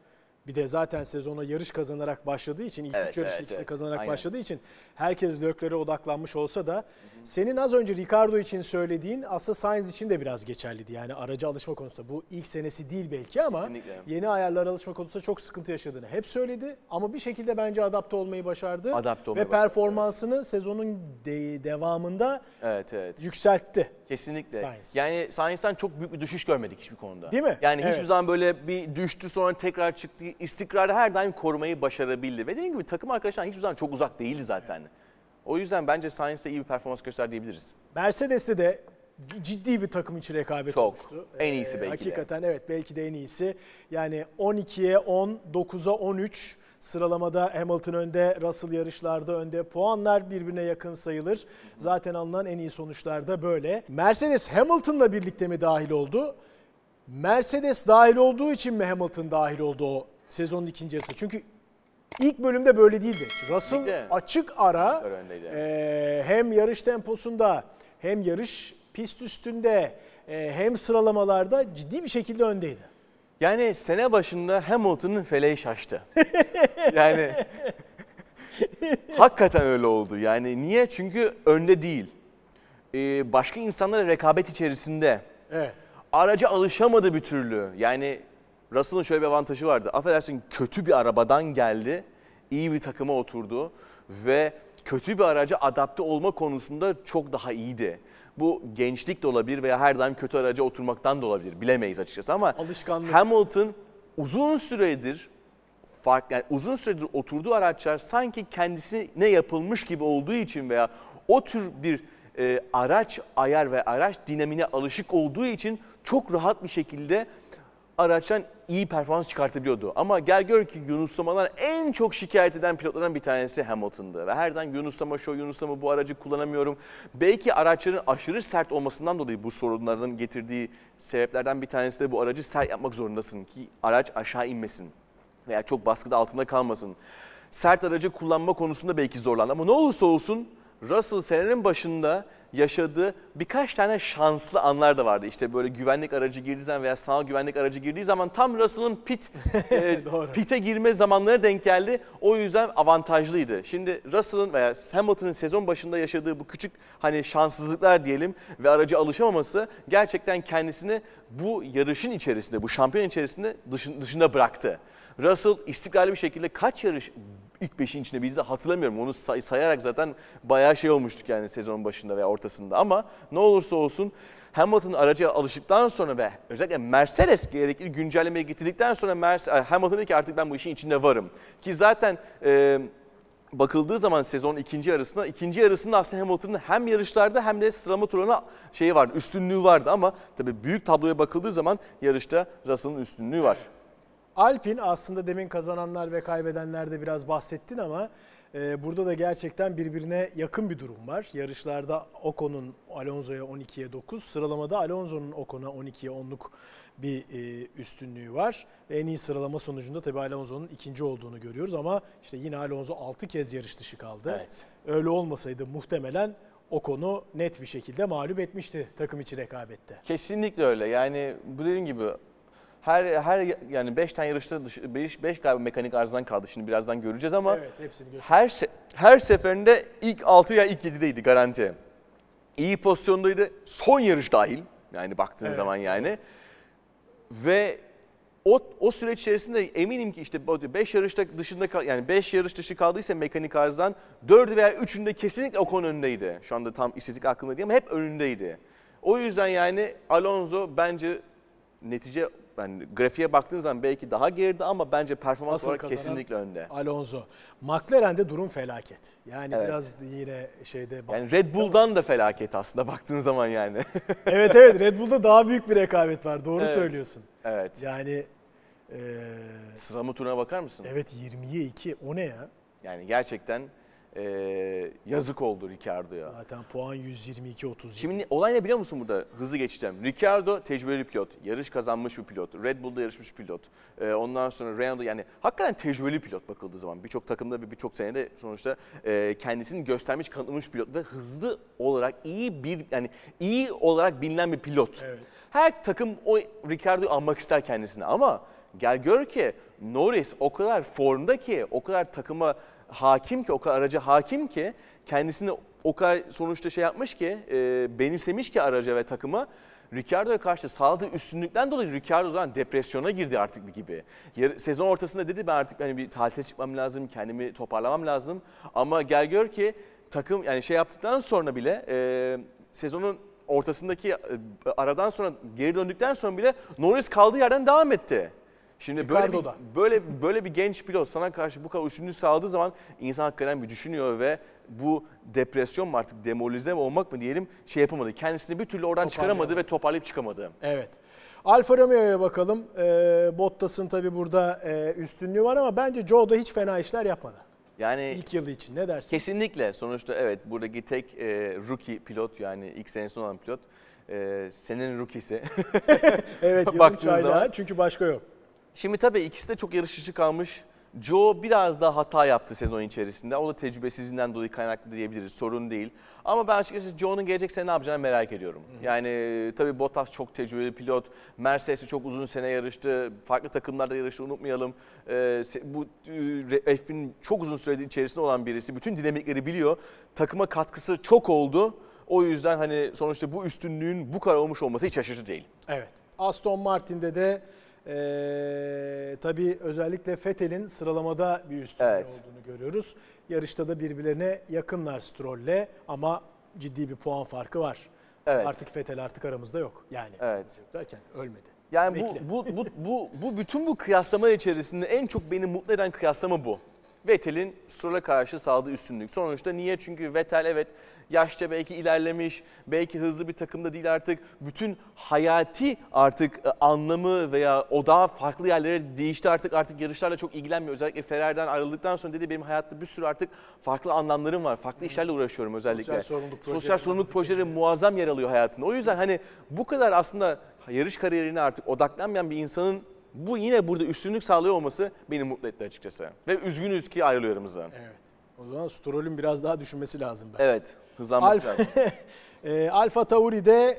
bir de zaten sezona yarış kazanarak başladığı için, ilk Evet, üç yarış evet, ikisi evet. kazanarak Aynen. başladığı için herkes löklere odaklanmış olsa da senin az önce Ricardo için söylediğin aslında Sainz için de biraz geçerliydi. Yani araca alışma konusunda bu ilk senesi değil belki ama Kesinlikle. yeni ayarlara alışma konusunda çok sıkıntı yaşadığını hep söyledi ama bir şekilde bence adapte olmayı başardı Adapte olmayı ve başardı, performansını sezonun de- devamında Evet evet. yükseltti. Kesinlikle. Science. Yani Science'dan çok büyük bir düşüş görmedik hiçbir konuda. Değil mi? Yani evet. hiçbir zaman böyle bir düştü sonra tekrar çıktı. İstikrarı her daim korumayı başarabildi. Ve dediğim gibi takım arkadaşlar hiçbir zaman çok uzak değildi zaten. Evet. O yüzden bence Science'da iyi bir performans göster diyebiliriz. Mercedes'te de ciddi bir takım içi rekabet Çok. olmuştu. En iyisi ee, belki ee, Hakikaten de. evet belki de en iyisi. Yani 12'ye 10, 9'a 13 Sıralamada Hamilton önde, Russell yarışlarda önde. Puanlar birbirine yakın sayılır. Zaten alınan en iyi sonuçlar da böyle. Mercedes Hamilton'la birlikte mi dahil oldu? Mercedes dahil olduğu için mi Hamilton dahil oldu o sezonun ikinci yarısı? Çünkü ilk bölümde böyle değildi. Russell açık ara e, hem yarış temposunda hem yarış pist üstünde e, hem sıralamalarda ciddi bir şekilde öndeydi. Yani sene başında Hamilton'ın feleği şaştı. *laughs* yani hakikaten öyle oldu. Yani niye? Çünkü önde değil. Ee, başka insanlara rekabet içerisinde. Evet. Araca alışamadı bir türlü. Yani Russell'ın şöyle bir avantajı vardı. Affedersin kötü bir arabadan geldi. iyi bir takıma oturdu. Ve kötü bir araca adapte olma konusunda çok daha iyiydi. Bu gençlik de olabilir veya her daim kötü araca oturmaktan da olabilir. Bilemeyiz açıkçası ama Alışkanlık. Hamilton uzun süredir fark yani uzun süredir oturduğu araçlar sanki kendisine yapılmış gibi olduğu için veya o tür bir e, araç ayar ve araç dinamine alışık olduğu için çok rahat bir şekilde araçtan iyi performans çıkartabiliyordu. Ama gel gör ki Yunuslamalar en çok şikayet eden pilotlardan bir tanesi Hamilton'dı. Ve her zaman Yunuslama şu, Yunuslama bu aracı kullanamıyorum. Belki araçların aşırı sert olmasından dolayı bu sorunların getirdiği sebeplerden bir tanesi de bu aracı sert yapmak zorundasın ki araç aşağı inmesin veya çok baskıda altında kalmasın. Sert aracı kullanma konusunda belki zorlandı ama ne olursa olsun Russell senenin başında yaşadığı birkaç tane şanslı anlar da vardı. İşte böyle güvenlik aracı girdiği zaman veya sağ güvenlik aracı girdiği zaman tam Russell'ın pit *laughs* e, pite girme zamanlarına denk geldi. O yüzden avantajlıydı. Şimdi Russell'ın veya Hamilton'ın sezon başında yaşadığı bu küçük hani şanssızlıklar diyelim ve aracı alışamaması gerçekten kendisini bu yarışın içerisinde, bu şampiyon içerisinde dışında bıraktı. Russell istikrarlı bir şekilde kaç yarış ilk beşin içinde de Hatırlamıyorum onu say sayarak zaten bayağı şey olmuştuk yani sezonun başında veya ortasında. Ama ne olursa olsun Hamilton araca alıştıktan sonra ve özellikle Mercedes gerekli güncellemeye getirdikten sonra Mercedes, Hamilton dedi ki artık ben bu işin içinde varım. Ki zaten... E, bakıldığı zaman sezon ikinci yarısına, ikinci yarısında aslında Hamilton'ın hem yarışlarda hem de sıralama turuna şeyi vardı, üstünlüğü vardı ama tabii büyük tabloya bakıldığı zaman yarışta Russell'ın üstünlüğü var. Alpin aslında demin kazananlar ve kaybedenler de biraz bahsettin ama e, burada da gerçekten birbirine yakın bir durum var. Yarışlarda Ocon'un Alonso'ya 12'ye 9, sıralamada Alonso'nun Ocon'a 12'ye 10'luk bir e, üstünlüğü var. Ve en iyi sıralama sonucunda tabii Alonso'nun ikinci olduğunu görüyoruz ama işte yine Alonso 6 kez yarış dışı kaldı. Evet. Öyle olmasaydı muhtemelen o konu net bir şekilde mağlup etmişti takım içi rekabette. Kesinlikle öyle. Yani bu dediğim gibi her her yani 5 tane yarışta 5 5 galiba mekanik arızadan kaldı. Şimdi birazdan göreceğiz ama evet, hepsini her se her seferinde ilk 6 ya ilk 7'deydi garanti. İyi pozisyondaydı. Son yarış dahil. Yani baktığın evet. zaman yani. Ve o, o süreç içerisinde eminim ki işte 5 yarışta dışında yani 5 yarış dışı kaldıysa mekanik arızadan 4 veya 3'ünde kesinlikle o konu önündeydi. Şu anda tam istatistik aklımda değil ama hep önündeydi. O yüzden yani Alonso bence netice yani grafiğe baktığınız zaman belki daha geride ama bence performans Asıl olarak kazanan kesinlikle önde. Alonso. McLaren'de durum felaket. Yani evet. biraz yine şeyde Yani Red Bull'dan da felaket aslında baktığın zaman yani. *laughs* evet evet Red Bull'da daha büyük bir rekabet var. Doğru evet. söylüyorsun. Evet. Yani ee, sıralama turuna bakar mısın? Evet 22, 2 o ne ya? Yani gerçekten e, yazık oldu Ricardo'ya. Zaten puan 122 30 Şimdi olay ne biliyor musun burada? Hızlı geçeceğim. Ricardo tecrübeli pilot. Yarış kazanmış bir pilot. Red Bull'da yarışmış pilot. E, ondan sonra Renault'da yani hakikaten tecrübeli pilot bakıldığı zaman. Birçok takımda ve birçok senede sonuçta e, kendisini göstermiş, kanıtlamış pilot ve hızlı olarak iyi bir yani iyi olarak bilinen bir pilot. Evet. Her takım o Ricardo'yu almak ister kendisine ama gel gör ki Norris o kadar formda ki o kadar takıma hakim ki o kadar araca hakim ki kendisini o kadar sonuçta şey yapmış ki e, benimsemiş ki araca ve takımı Ricardo'ya karşı sağladığı üstünlükten dolayı Ricardo zaten depresyona girdi artık bir gibi. sezon ortasında dedi ben artık hani bir tatile çıkmam lazım, kendimi toparlamam lazım. Ama gel gör ki takım yani şey yaptıktan sonra bile e, sezonun ortasındaki e, aradan sonra geri döndükten sonra bile Norris kaldığı yerden devam etti. Şimdi böyle bir, böyle böyle bir genç pilot sana karşı bu kadar üstünlüğü sağladığı zaman insan hakikaten bir düşünüyor ve bu depresyon mu artık demolize mi olmak mı diyelim şey yapamadı. Kendisini bir türlü oradan çıkaramadı ve toparlayıp çıkamadı. Evet. Alfa Romeo'ya bakalım. E, Bottas'ın tabi burada e, üstünlüğü var ama bence Joe da hiç fena işler yapmadı. Yani ilk yılı için ne dersin? Kesinlikle. Sonuçta evet buradaki tek e, rookie pilot yani ilk senesi olan pilot e, senin rookie'si. *laughs* evet *laughs* yılın çaylağı çünkü başka yok. Şimdi tabii ikisi de çok yarışışı kalmış. Joe biraz daha hata yaptı sezon içerisinde. O da tecrübesizliğinden dolayı kaynaklı diyebiliriz. Sorun değil. Ama ben açıkçası Joe'nun gelecek sene ne yapacağını merak ediyorum. Yani tabii Bottas çok tecrübeli pilot. Mercedes çok uzun sene yarıştı. Farklı takımlarda yarıştı unutmayalım. Ee, bu e, F1'in çok uzun süredir içerisinde olan birisi. Bütün dinamikleri biliyor. Takıma katkısı çok oldu. O yüzden hani sonuçta bu üstünlüğün bu kadar olmuş olması hiç şaşırtıcı değil. Evet. Aston Martin'de de ee, tabii özellikle Fettel'in sıralamada bir üstünlüğü evet. olduğunu görüyoruz. Yarışta da birbirlerine yakınlar Stroll'le ama ciddi bir puan farkı var. Evet. Artık Fettel artık aramızda yok. Yani evet. derken ölmedi. Yani bu, bu, bu, bu, bu bütün bu kıyaslamalar içerisinde en çok beni mutlu eden kıyaslama bu. Vettel'in Stroll'e karşı sağladığı üstünlük. Sonuçta niye? Çünkü Vettel evet yaşça belki ilerlemiş, belki hızlı bir takımda değil artık. Bütün hayati artık e, anlamı veya odağı farklı yerlere değişti artık. Artık yarışlarla çok ilgilenmiyor. Özellikle Ferrari'den ayrıldıktan sonra dedi benim hayatta bir sürü artık farklı anlamlarım var. Farklı işlerle uğraşıyorum özellikle. Sosyal sorumluluk projeleri, Sosyal sorumluluk projeleri muazzam yer alıyor hayatında. O yüzden hani bu kadar aslında yarış kariyerine artık odaklanmayan bir insanın bu yine burada üstünlük sağlıyor olması beni mutlu etti açıkçası. Ve üzgünüz ki ayrılıyor aramızdan. Evet. O zaman Stroll'ün biraz daha düşünmesi lazım. Ben. Evet. Hızlanması Alfa, lazım. *laughs* e, Alfa Tauri'de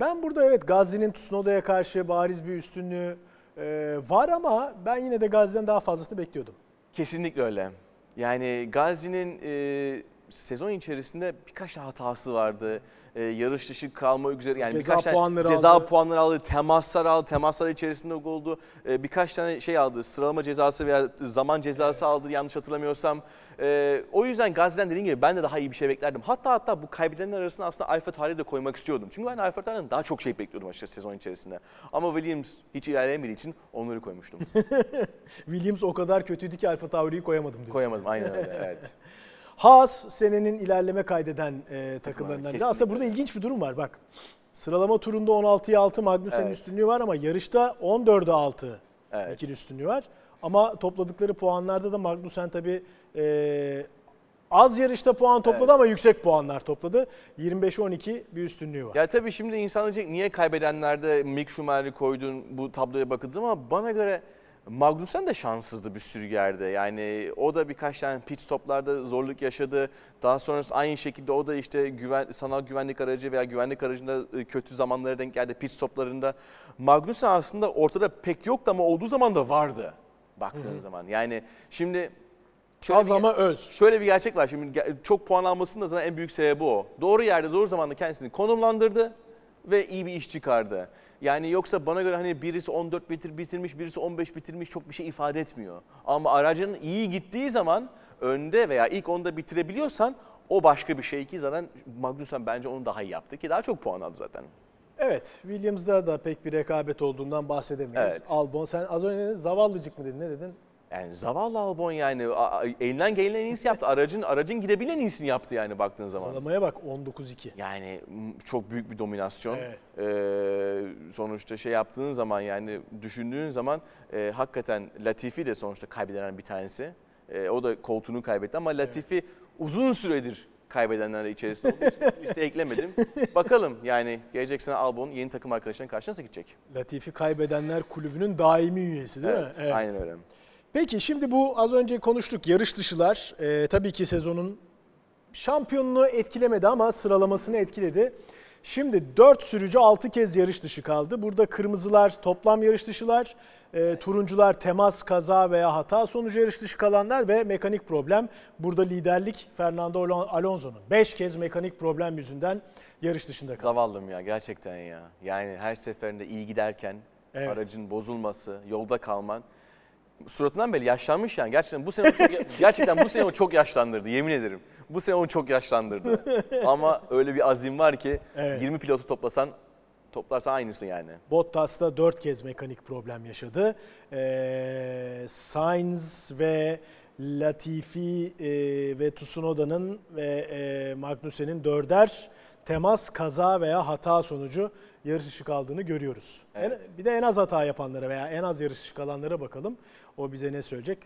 ben burada evet Gazi'nin Tsunoda'ya karşı bariz bir üstünlüğü e, var ama ben yine de Gazi'den daha fazlasını bekliyordum. Kesinlikle öyle. Yani Gazi'nin e, sezon içerisinde birkaç hatası vardı. E, yarış dışı kalma üzere yani ceza birkaç tane puanları ceza aldı. puanları aldı, temaslar aldı, temaslar içerisinde oldu. E, ee, birkaç tane şey aldı, sıralama cezası veya zaman cezası evet. aldı yanlış hatırlamıyorsam. E, o yüzden Gazi'den dediğim gibi ben de daha iyi bir şey beklerdim. Hatta hatta bu kaybedenler arasında aslında Alfa Tarih'i de koymak istiyordum. Çünkü ben Alfa Tarih'den daha çok şey bekliyordum açıkçası sezon içerisinde. Ama Williams hiç ilerleyemediği için onları koymuştum. *laughs* Williams o kadar kötüydü ki Alfa Tauri'yi koyamadım diyorsun. Koyamadım aynen öyle *laughs* evet. Haas senenin ilerleme kaydeden e, takımlarından biri. Aslında burada ilginç bir durum var bak. Sıralama turunda 16'ya 6 Magnussen'in evet. üstünlüğü var ama yarışta 14'e 6 evet. Mekin üstünlüğü var. Ama topladıkları puanlarda da Magnussen tabi e, az yarışta puan topladı evet. ama yüksek puanlar topladı. 25-12 bir üstünlüğü var. Ya tabi şimdi insan diyecek niye kaybedenlerde Mick Schumacher'i koydun bu tabloya bakıldı ama bana göre Magnussen de şanssızdı bir sürü yerde. Yani o da birkaç tane pit stoplarda zorluk yaşadı. Daha sonrası aynı şekilde o da işte güven, sanal güvenlik aracı veya güvenlik aracında e, kötü zamanlara denk geldi pit stoplarında. Magnussen aslında ortada pek yoktu ama olduğu zaman da vardı baktığın Hı-hı. zaman. Yani şimdi Az ama öz. Şöyle bir gerçek var. Şimdi çok puan almasının da zaten en büyük sebebi o. Doğru yerde, doğru zamanda kendisini konumlandırdı ve iyi bir iş çıkardı. Yani yoksa bana göre hani birisi 14 bitir, bitirmiş, birisi 15 bitirmiş çok bir şey ifade etmiyor. Ama aracın iyi gittiği zaman önde veya ilk onda bitirebiliyorsan o başka bir şey ki zaten Magnussen bence onu daha iyi yaptı ki daha çok puan aldı zaten. Evet, Williams'da da pek bir rekabet olduğundan bahsedemeyiz. Evet. Albon sen az önce zavallıcık mı dedin, ne dedin? Yani zavallı Albon yani elinden gelen en iyisi yaptı. Aracın aracın gidebilen iyisini yaptı yani baktığın zaman. Sıralamaya bak 19-2. Yani çok büyük bir dominasyon. Evet. Ee, sonuçta şey yaptığın zaman yani düşündüğün zaman e, hakikaten Latifi de sonuçta kaybedenler bir tanesi. E, o da koltuğunu kaybetti ama Latifi uzun süredir kaybedenler içerisinde olduğu liste *laughs* eklemedim. Bakalım yani gelecek sene Albon yeni takım arkadaşlarına karşı nasıl gidecek? Latifi kaybedenler kulübünün daimi üyesi değil mi? Evet, Aynen öyle. Peki şimdi bu az önce konuştuk yarış dışılar. E, tabii ki sezonun şampiyonluğu etkilemedi ama sıralamasını etkiledi. Şimdi 4 sürücü 6 kez yarış dışı kaldı. Burada kırmızılar toplam yarış dışılar, e, turuncular temas, kaza veya hata sonucu yarış dışı kalanlar ve mekanik problem. Burada liderlik Fernando Alonso'nun 5 kez mekanik problem yüzünden yarış dışında kaldı. Zavallım ya gerçekten ya. Yani her seferinde iyi giderken evet. aracın bozulması, yolda kalman suratından belli yaşlanmış yani. Gerçekten bu sene çok, *laughs* gerçekten bu sene onu çok yaşlandırdı yemin ederim. Bu sene onu çok yaşlandırdı. Ama öyle bir azim var ki evet. 20 pilotu toplasan toplarsa aynısı yani. Bottas da 4 kez mekanik problem yaşadı. Ee, Sainz ve Latifi e, ve Tsunoda'nın ve e, Magnussen'in dörder temas, kaza veya hata sonucu yarış dışı kaldığını görüyoruz. Evet. En, bir de en az hata yapanlara veya en az yarış dışı kalanlara bakalım. O bize ne söyleyecek?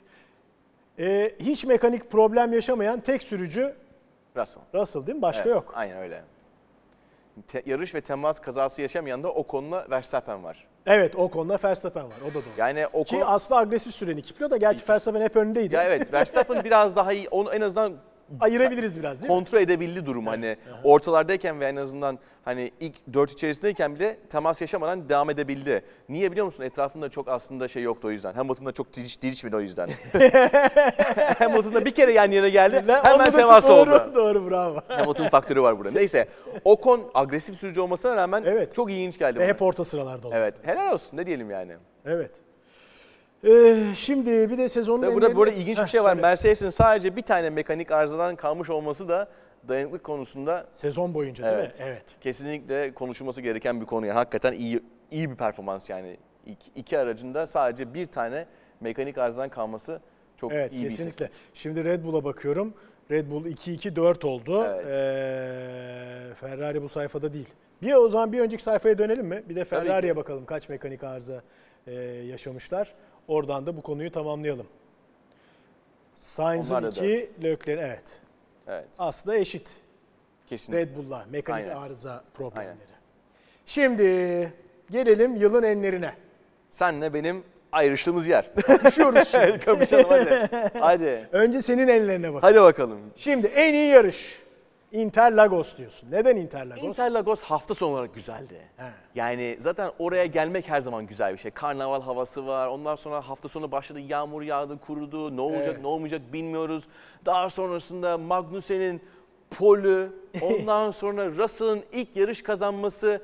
Ee, hiç mekanik problem yaşamayan tek sürücü Russell. Russell değil mi? Başka evet, yok. Aynen öyle. Te, yarış ve temas kazası yaşamayan da konuda Verstappen var. Evet o konuda Verstappen var. O da doğru. Yani o. Ki aslı agresif süreni iki da gerçi Verstappen hep önündeydi. Ya evet Verstappen *laughs* biraz daha iyi. Onu en azından ayırabiliriz biraz değil kontrol mi? edebildi durum hani ortalardayken ve en azından hani ilk dört içerisindeyken bile temas yaşamadan devam edebildi. Niye biliyor musun? Etrafında çok aslında şey yoktu o yüzden. Hamilton'da çok diliş, dilişmedi o yüzden. Hamilton'da *laughs* bir kere yan yana geldi ne, hemen temas oldu. Doğru bravo. Hamilton faktörü var burada. Neyse Ocon agresif sürücü olmasına rağmen evet. çok inç geldi. Ve hep orta sıralarda oldu. Evet helal olsun ne diyelim yani. Evet. Ee, şimdi bir de sezonun... Tabii burada, burada ilginç bir şey var. Mercedes'in sadece bir tane mekanik arızadan kalmış olması da dayanıklık konusunda... Sezon boyunca değil mi? Evet. Kesinlikle konuşulması gereken bir konu. Yani hakikaten iyi, iyi bir performans yani. İki, iki aracında sadece bir tane mekanik arızadan kalması çok evet, iyi kesinlikle. bir kesinlikle. Şimdi Red Bull'a bakıyorum. Red Bull 2-2-4 oldu. Evet. Ee, Ferrari bu sayfada değil. Bir o zaman bir önceki sayfaya dönelim mi? Bir de Ferrari'ye bakalım kaç mekanik arıza e, yaşamışlar. Oradan da bu konuyu tamamlayalım. Sainz'in iki, Lökler'in evet. Evet. Aslında eşit. Kesinlikle. Red Bull'la mekanik Aynen. arıza problemleri. Aynen. Şimdi gelelim yılın enlerine. Senle benim ayrıştığımız yer. Kapışıyoruz *laughs* şimdi. Kapışalım hadi. *laughs* Hadi. Önce senin enlerine bak. Hadi bakalım. Şimdi en iyi yarış. Interlagos diyorsun. Neden Interlagos? Interlagos hafta sonu olarak güzeldi. He. Yani zaten oraya gelmek her zaman güzel bir şey. Karnaval havası var. Ondan sonra hafta sonu başladı. Yağmur yağdı, kurudu. Ne olacak, evet. ne olmayacak bilmiyoruz. Daha sonrasında Magnussen'in polü, *laughs* ondan sonra Russell'ın ilk yarış kazanması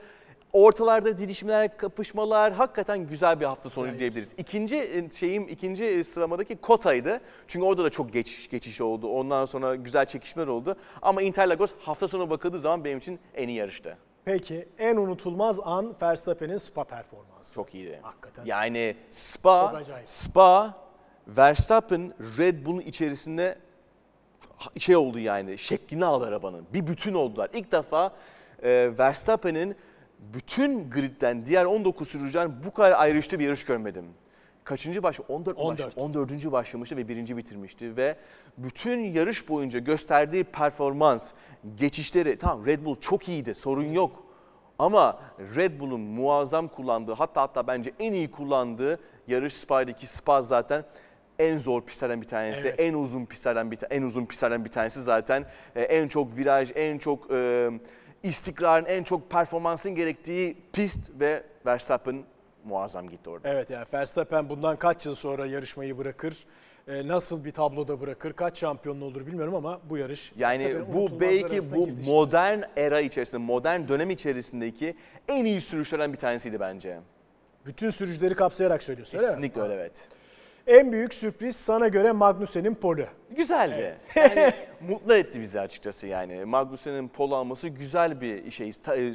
ortalarda didişmeler, kapışmalar hakikaten güzel bir hafta sonu diyebiliriz. İkinci e, şeyim ikinci e, sıramadaki Kota'ydı. Çünkü orada da çok geçiş geçiş oldu. Ondan sonra güzel çekişmeler oldu. Ama Interlagos hafta sonu bakıldığı zaman benim için en iyi yarıştı. Peki en unutulmaz an Verstappen'in Spa performansı. Çok iyiydi. Hakikaten. Yani Spa, Spa, Verstappen Red Bull'un içerisinde şey oldu yani şeklini aldı arabanın. Bir bütün oldular. İlk defa e, Verstappen'in bütün gridden diğer 19 sürücüden bu kadar ayrıştı bir yarış görmedim. Kaçıncı baş? 14. 14. Baş, 14. başlamıştı ve birinci bitirmişti ve bütün yarış boyunca gösterdiği performans, geçişleri tamam Red Bull çok iyiydi sorun yok. Ama Red Bull'un muazzam kullandığı hatta hatta bence en iyi kullandığı yarış Spa2 Spa zaten en zor pistlerden bir tanesi, evet. en uzun pistlerden bir en uzun pistlerden bir tanesi zaten e, en çok viraj, en çok e, istikrarın en çok performansın gerektiği pist ve Verstappen muazzam gitti orada. Evet yani Verstappen bundan kaç yıl sonra yarışmayı bırakır? E, nasıl bir tabloda bırakır, kaç şampiyonlu olur bilmiyorum ama bu yarış. Yani bu belki bu girdi. modern era içerisinde, modern dönem içerisindeki en iyi sürücülerden bir tanesiydi bence. Bütün sürücüleri kapsayarak söylüyorsun Kesinlikle öyle, mi? öyle evet. En büyük sürpriz sana göre Magnussen'in poli. Güzeldi. Evet. Yani *laughs* mutlu etti bizi açıkçası yani. Magnussen'in pol alması güzel bir şey. E,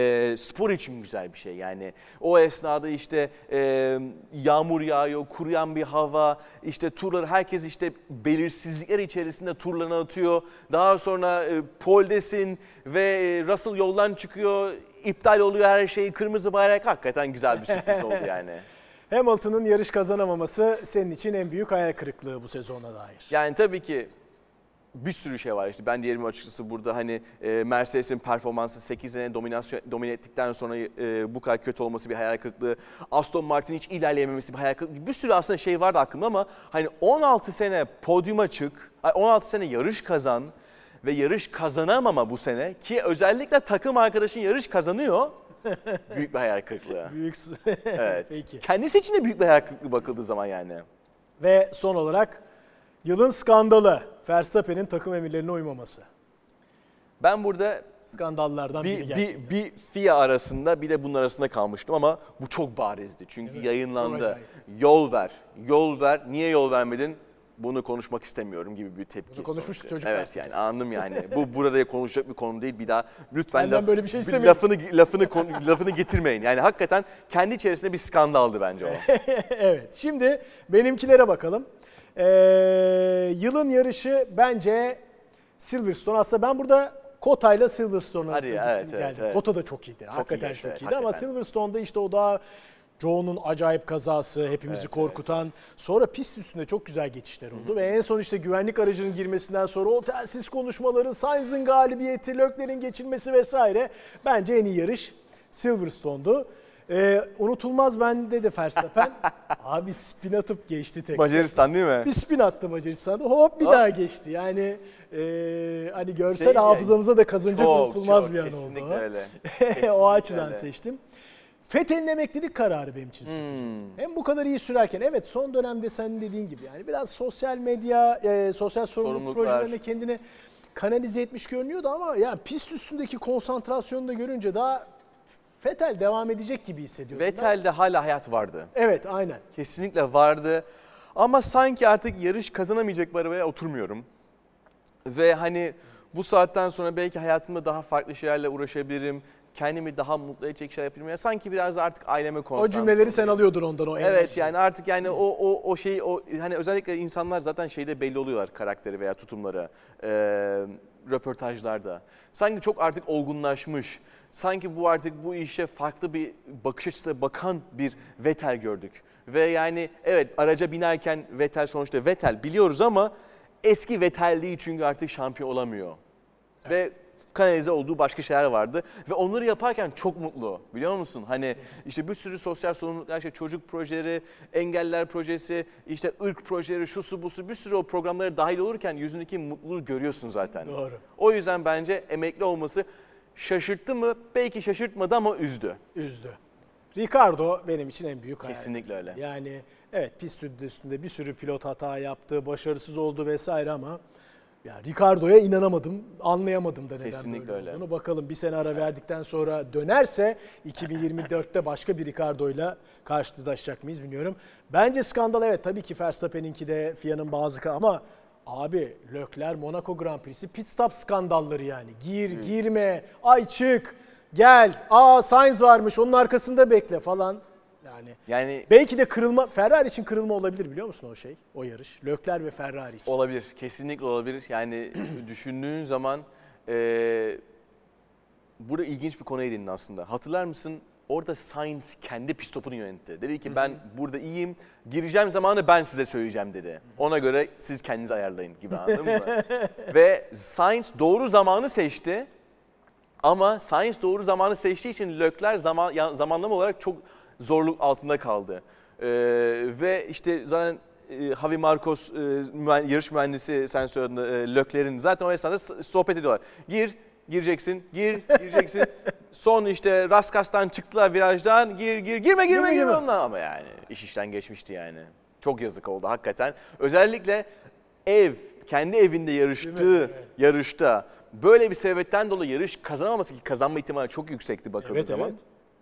e, spor için güzel bir şey yani. O esnada işte e, yağmur yağıyor, kuruyan bir hava, işte turlar herkes işte belirsizlikler içerisinde turlarını atıyor. Daha sonra e, poldesin ve e, Russell yoldan çıkıyor, iptal oluyor her şey, kırmızı bayrak hakikaten güzel bir sürpriz oldu *laughs* yani. Hamilton'ın yarış kazanamaması senin için en büyük hayal kırıklığı bu sezona dair. Yani tabii ki bir sürü şey var işte ben diyelim açıkçası burada hani e, Mercedes'in performansı 8 sene dominasyon domine ettikten sonra e, bu kadar kötü olması bir hayal kırıklığı. Aston Martin hiç ilerleyememesi bir hayal kırıklığı. Bir sürü aslında şey vardı aklımda ama hani 16 sene podyuma çık, 16 sene yarış kazan ve yarış kazanamama bu sene ki özellikle takım arkadaşın yarış kazanıyor *laughs* büyük bir hayal kırıklığı. Büyük. *laughs* evet. Peki. Kendisi için de büyük bir hayal kırıklığı bakıldığı zaman yani. Ve son olarak yılın skandalı Verstappen'in takım emirlerine uymaması. Ben burada skandallardan bir, biri gerçekten. Bir, bir FIA arasında bir de bunun arasında kalmıştım ama bu çok barizdi. Çünkü evet, yayınlandı. Yol ver, yol ver. Niye yol vermedin? bunu konuşmak istemiyorum gibi bir tepki. Bunu konuşmuştuk sonucu. çocuklar. Evet yani anladım yani. *laughs* Bu burada konuşacak bir konu değil. Bir daha lütfen laf, böyle bir şey istemiyorum. Lafını lafını *laughs* lafını getirmeyin. Yani hakikaten kendi içerisinde bir skandaldı bence o. *laughs* evet. Şimdi benimkilere bakalım. Ee, yılın yarışı bence Silverstone. Aslında ben burada Kota ile Silverstone gittim evet, geldim. evet. Kota da çok iyiydi. Çok hakikaten iyi, çok evet, iyiydi hakikaten. ama Silverstone'da işte o daha Joe'nun acayip kazası hepimizi evet, korkutan. Evet. Sonra pist üstünde çok güzel geçişler oldu. Ve en son işte güvenlik aracının girmesinden sonra o telsiz konuşmaları, Sainz'ın galibiyeti, Lökler'in geçilmesi vesaire. Bence en iyi yarış Silverstone'du. Ee, unutulmaz bende de Verstappen. *laughs* Abi spin atıp geçti tekrar. Macaristan değil mi? Bir spin attı Macaristan'da hop bir hop. daha geçti. Yani e, hani görsel şey, hafızamıza yani, da kazınacak unutulmaz çok, bir an oldu. Kesinlikle öyle. Kesinlikle *laughs* o açıdan öyle. seçtim. Fethel'in emeklilik kararı benim için sürpriz. Hmm. Hem bu kadar iyi sürerken evet son dönemde senin dediğin gibi yani biraz sosyal medya, e, sosyal sorumluluk projelerine kendini kanalize etmiş görünüyordu ama yani pist üstündeki konsantrasyonu da görünce daha Fetel devam edecek gibi hissediyorum. Vettel'de hala hayat vardı. Evet aynen. Kesinlikle vardı. Ama sanki artık yarış kazanamayacak bir arabaya oturmuyorum. Ve hani bu saatten sonra belki hayatımda daha farklı şeylerle uğraşabilirim kendimi daha mutlu edecek şeyler yapabilmeye sanki biraz artık aileme konsantre. O cümleleri sen alıyordun ondan o enerjiyi. Evet yani artık yani o o o şey o hani özellikle insanlar zaten şeyde belli oluyorlar karakteri veya tutumları. Ee, röportajlarda. Sanki çok artık olgunlaşmış, sanki bu artık bu işe farklı bir bakış açısıyla bakan bir Vettel gördük. Ve yani evet araca binerken Vettel sonuçta Vettel biliyoruz ama eski Vettel'liği çünkü artık şampiyon olamıyor. Evet. Ve kanalize olduğu başka şeyler vardı. Ve onları yaparken çok mutlu biliyor musun? Hani işte bir sürü sosyal sorumluluklar, işte çocuk projeleri, engeller projesi, işte ırk projeleri, bu su bir sürü o programlara dahil olurken yüzündeki mutluluğu görüyorsun zaten. Doğru. O yüzden bence emekli olması şaşırttı mı? Belki şaşırtmadı ama üzdü. Üzdü. Ricardo benim için en büyük hayal. Kesinlikle öyle. Yani evet pist üstünde bir sürü pilot hata yaptı, başarısız oldu vesaire ama ya Ricardo'ya inanamadım, anlayamadım da neden Kesinlikle böyle öyle. Bakalım bir sene ara evet. verdikten sonra dönerse 2024'te başka bir Ricardo'yla karşılaşacak mıyız bilmiyorum. Bence skandal evet tabii ki Verstappen'inki de Fia'nın bazı ama abi Lökler Monaco Grand Prix'si pit stop skandalları yani. Gir, Hı. girme, ay çık, gel, aa Sainz varmış onun arkasında bekle falan yani. Yani belki de kırılma Ferrari için kırılma olabilir biliyor musun o şey? O yarış. Lökler ve Ferrari için. Olabilir. Kesinlikle olabilir. Yani *clears throat* düşündüğün zaman e, burada ilginç bir konu edinin aslında. Hatırlar mısın? Orada Sainz kendi pit stopunu yönetti. Dedi ki ben burada iyiyim. Gireceğim zamanı ben size söyleyeceğim dedi. Ona göre siz kendinizi ayarlayın gibi anladın mı? *laughs* Ve Sainz doğru zamanı seçti. Ama Sainz doğru zamanı seçtiği için Lökler zaman, zamanlama olarak çok zorluk altında kaldı. E, ve işte zaten e, Javi Marcos e, yarış mühendisi sen söyledin e, Lökler'in zaten o esnada sohbet ediyorlar. Gir gireceksin gir gireceksin. *laughs* Son işte Raskas'tan çıktılar virajdan gir gir girme girme girme, girme. ondan ama yani iş işten geçmişti yani. Çok yazık oldu hakikaten. Özellikle ev kendi evinde yarıştığı yarışta böyle bir sebepten dolayı yarış kazanamaması ki kazanma ihtimali çok yüksekti bakıldığı evet, zaman. Evet.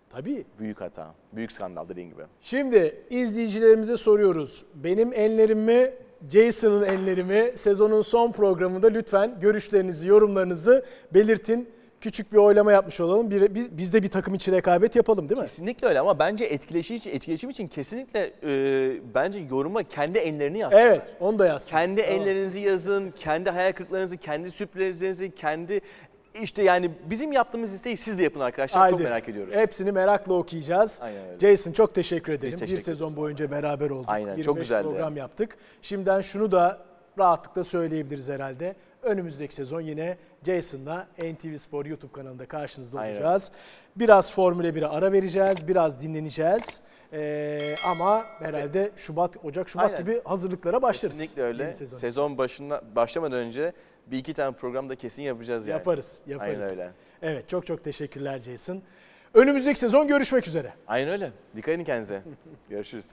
Tabii. Büyük hata. Büyük skandal dediğin gibi. Şimdi izleyicilerimize soruyoruz. Benim enlerim mi, Jason'ın enlerimi sezonun son programında lütfen görüşlerinizi, yorumlarınızı belirtin. Küçük bir oylama yapmış olalım. Bir, biz, biz de bir takım içi rekabet yapalım değil mi? Kesinlikle öyle ama bence etkileşim için, etkileşim için kesinlikle e, bence yoruma kendi ellerini yazsınlar. Evet onu da yazsın. Kendi tamam. enlerinizi yazın, kendi hayal kırıklarınızı, kendi sürprizlerinizi, kendi işte yani bizim yaptığımız listeyi siz de yapın arkadaşlar. Haydi. Çok merak ediyoruz. Hepsini merakla okuyacağız. Aynen öyle. Jason çok teşekkür ederim. Biz teşekkür bir sezon boyunca beraber olduk. Aynen 25 çok güzeldi. program yaptık. Şimdiden şunu da rahatlıkla söyleyebiliriz herhalde. Önümüzdeki sezon yine Jason'la NTV Spor YouTube kanalında karşınızda olacağız. Aynen. Biraz Formula 1'e ara vereceğiz, biraz dinleneceğiz. Ee, ama herhalde Şubat, Ocak, Şubat Aynen. gibi hazırlıklara başlarız. Kesinlikle öyle. Sezon. sezon başına başlamadan önce bir iki tane programda kesin yapacağız yani. Yaparız, yaparız. Aynen öyle. Evet, çok çok teşekkürler Jason. Önümüzdeki sezon görüşmek üzere. Aynen öyle. Dikkat edin kendinize. Görüşürüz.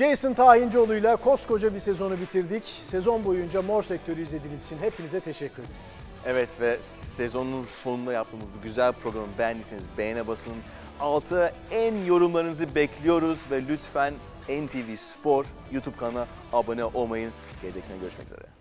Jason Tahincioğlu ile koskoca bir sezonu bitirdik. Sezon boyunca mor sektörü izlediğiniz için hepinize teşekkür ederiz. Evet ve sezonun sonunda yaptığımız bu güzel programı beğendiyseniz beğene basın. Altı en yorumlarınızı bekliyoruz ve lütfen NTV Spor YouTube kanalına abone olmayın. Gelecek sene görüşmek üzere.